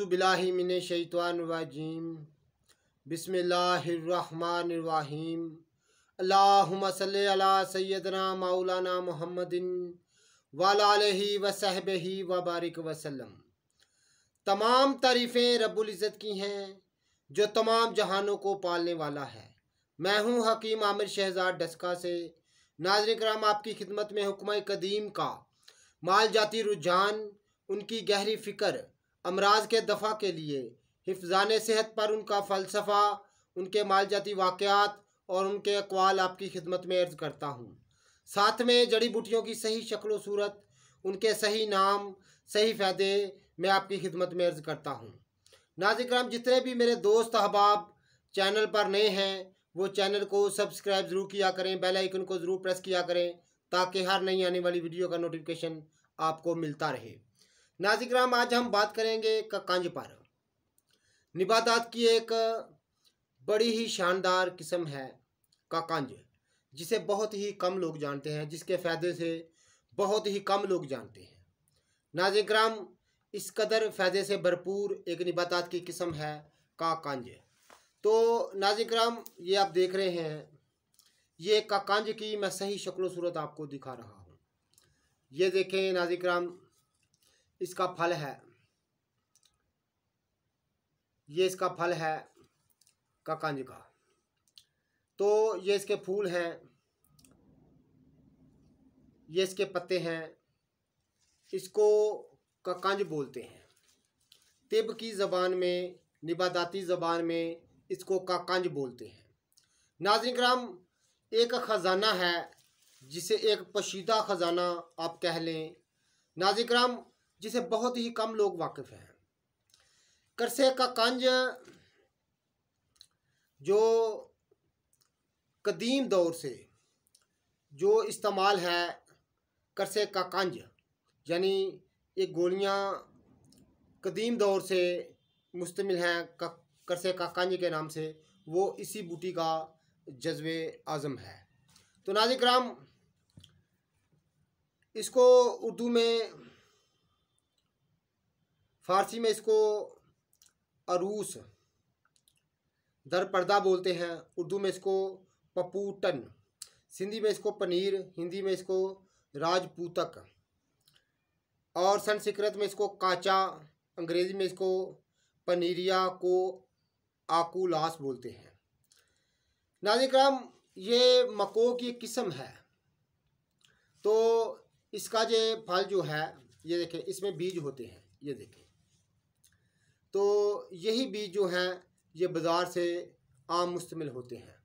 अज़बिल्लाशैतवानवाजीम बसमीम अल्लाम सल्ला सैदना मौलाना मोहम्मदिन वाल वसहब ही वबारक वसलम तमाम तारीफ़ें रबुल्ज़त की हैं जो तमाम जहानों को पालने वाला है मैं हूं हकीम आमिर शहजाद डस्का से नाजर कराम आपकी खिदमत में हुक्म कदीम का माल जाती रुझान उनकी गहरी फ़िक्र अमराज के दफ़ा के लिए हिफजान सेहत पर उनका फ़लसफ़ा उनके मालजाती वाक़ात और उनके अकवाल आपकी खिदमत में अर्ज़ करता हूँ साथ में जड़ी बूटियों की सही शक्ल सूरत उनके सही नाम सही फ़ायदे मैं आपकी खिदमत में अर्ज़ करता हूँ नाजिक्राम जितने भी मेरे दोस्त अहबाब चैनल पर नए हैं वो चैनल को सब्सक्राइब ज़रूर किया करें बेल आइकन को ज़रूर प्रेस किया करें ताकि हर नई आने वाली वीडियो का नोटिफिकेशन आपको मिलता रहे नाजिग्राम आज हम बात करेंगे का कांजपारा निबादात की एक बड़ी ही शानदार किस्म है काकांज जिसे बहुत ही कम लोग जानते हैं जिसके फ़ायदे से बहुत ही कम लोग जानते हैं नाजिग्राम इस कदर फ़ायदे से भरपूर एक निबादात की किस्म है काकांज तो नाजिग्राम ये आप देख रहे हैं ये काकांज की मैं सही शक्ल सूरत आपको दिखा रहा हूँ ये देखें नाजिग्राम इसका फल है ये इसका फल है काकांज का तो ये इसके फूल हैं ये इसके पत्ते हैं इसको काकांज बोलते हैं तिब की ज़बान में निबादाती ज़बान में इसको काकांज बोलते हैं नाजन कराम एक ख़जाना है जिसे एक पशीदा ख़जाना आप कह लें नाजिक्राम जिसे बहुत ही कम लोग वाकिफ़ हैं करसे का कंज जो कदीम दौर से जो इस्तेमाल है करसे का कंज यानी ये गोलियां कदीम दौर से मुश्तमिल हैं करसे का कंज के नाम से वो इसी बूटी का जज्ब आज़म है तो नाजिक राम इसको उर्दू में फारसी में इसको अरूस दर पर्दा बोलते हैं उर्दू में इसको पपूटन सिंधी में इसको पनीर हिंदी में इसको राजपूतक और संस्कृत में इसको काचा अंग्रेज़ी में इसको पनीरिया को आकूलास बोलते हैं नाजिक्राम ये मको की किस्म है तो इसका जो फल जो है ये देखें इसमें बीज होते हैं ये देखें तो यही बीज जो हैं ये बाज़ार से आम मुश्तमिल होते हैं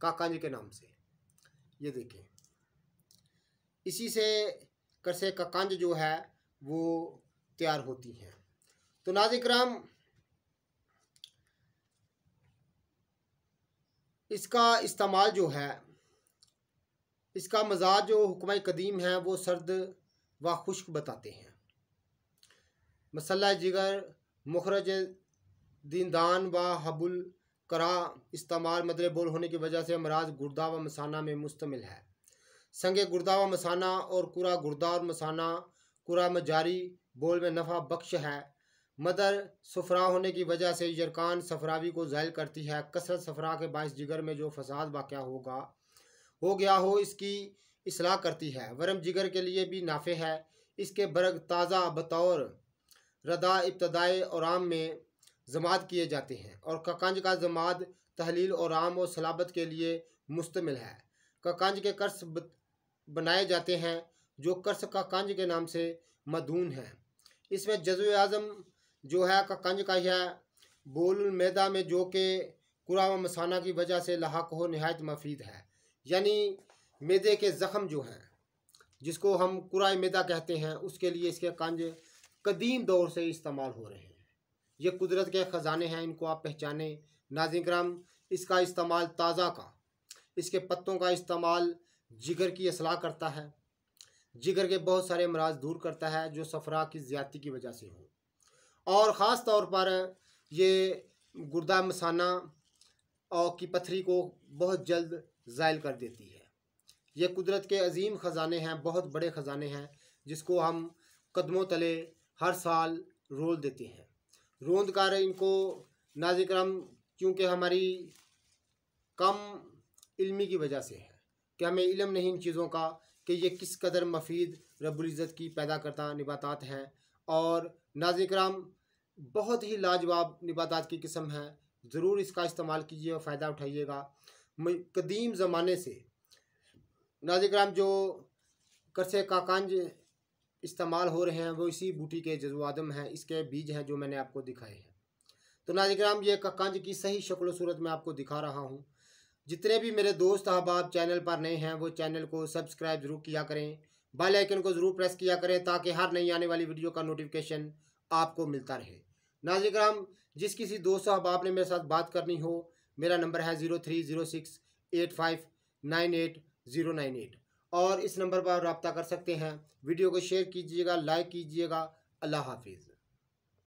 काकांज के नाम से ये देखें इसी से करसे काकांज जो है वो तैयार होती हैं तो नाजिक्राम इसका इस्तेमाल जो है इसका मजाज जो हुक्म कदीम है वो सर्द व खुश्क बताते हैं मसल जिगर मुखरज दीनदान व हबुल करा इस्तेमाल मदरे बोल होने की वजह से मराज गुर्दा व मसाना में मुश्तमिल है संग गुर्दा व मसाना और कुरा गुर्दा और मसाना कुरा मजारी बोल में नफ़ा बख्श है मदर सफरा होने की वजह से यरकान सफरावी को जायल करती है कसरत सफरा के बायस जिगर में जो फसाद वाक़ होगा हो गया हो इसकी असलाह करती है वरम जिगर के लिए भी नाफे है इसके बरग ताज़ा बतौर रदा इब्तदाई और आम में जमात किए जाते हैं और ककंज का जमात तहलील और आम और सलाबत के लिए मुश्तमिल है ककंज के कर्स बनाए जाते हैं जो कर्स का कंज के नाम से मदून है इसमें जजो आज़म जो है का का यह बोल मैदा में जो कि कुरा व मसाना की वजह से लाक हो नहायत मफीद है यानी मैदे के ज़ख़म जो हैं जिसको हम कुरा मैदा कहते हैं उसके लिए इसके कंज कदीम दौर से इस्तेमाल हो रहे हैं ये कुदरत के ख़जाने हैं इनको आप पहचाने नाजिक्राम इसका इस्तेमाल ताज़ा का इसके पत्तों का इस्तेमाल जिगर की असलाह करता है जिगर के बहुत सारे अमराज दूर करता है जो सफरा की ज़्यादती की वजह से हों और ख़ास तौर पर ये गुर्दा मसाना और की पथरी को बहुत जल्द ज़ायल कर देती है ये कुदरत के अजीम ख़जाने हैं बहुत बड़े ख़जाने हैं जिसको हम कदमों तले हर साल रोल देते हैं रोंद कार इनको नाजिक्रम करम क्योंकि हमारी कम इल्मी की वजह से है कि हमें इलम नहीं इन चीज़ों का कि ये किस कदर मफीद रबुल्ज़त की पैदा करता निबातात हैं और नाजिक्राम कराम बहुत ही लाजवाब निबातात की किस्म है ज़रूर इसका इस्तेमाल कीजिए और फ़ायदा उठाइएगा कदीम ज़माने से नाजिक्राम कराम जो करसे काकांज इस्तेमाल हो रहे हैं वो इसी बूटी के जजुआदम हैं इसके बीज हैं जो मैंने आपको दिखाए हैं तो नाजिक्राम ये कंज की सही शक्ल सूरत में आपको दिखा रहा हूँ जितने भी मेरे दोस्त अहबाब चैनल पर नए हैं वो चैनल को सब्सक्राइब ज़रूर किया करें बेल आइकन को ज़रूर प्रेस किया करें ताकि हर नई आने वाली वीडियो का नोटिफिकेशन आपको मिलता रहे नाजिक्राम जिस किसी दोस्त अहबाब ने मेरे साथ बात करनी हो मेरा नंबर है zero three zero six eight five nine eight zero nine eight और इस नंबर पर रबता कर सकते हैं वीडियो को शेयर कीजिएगा लाइक कीजिएगा अल्लाह हाफिज़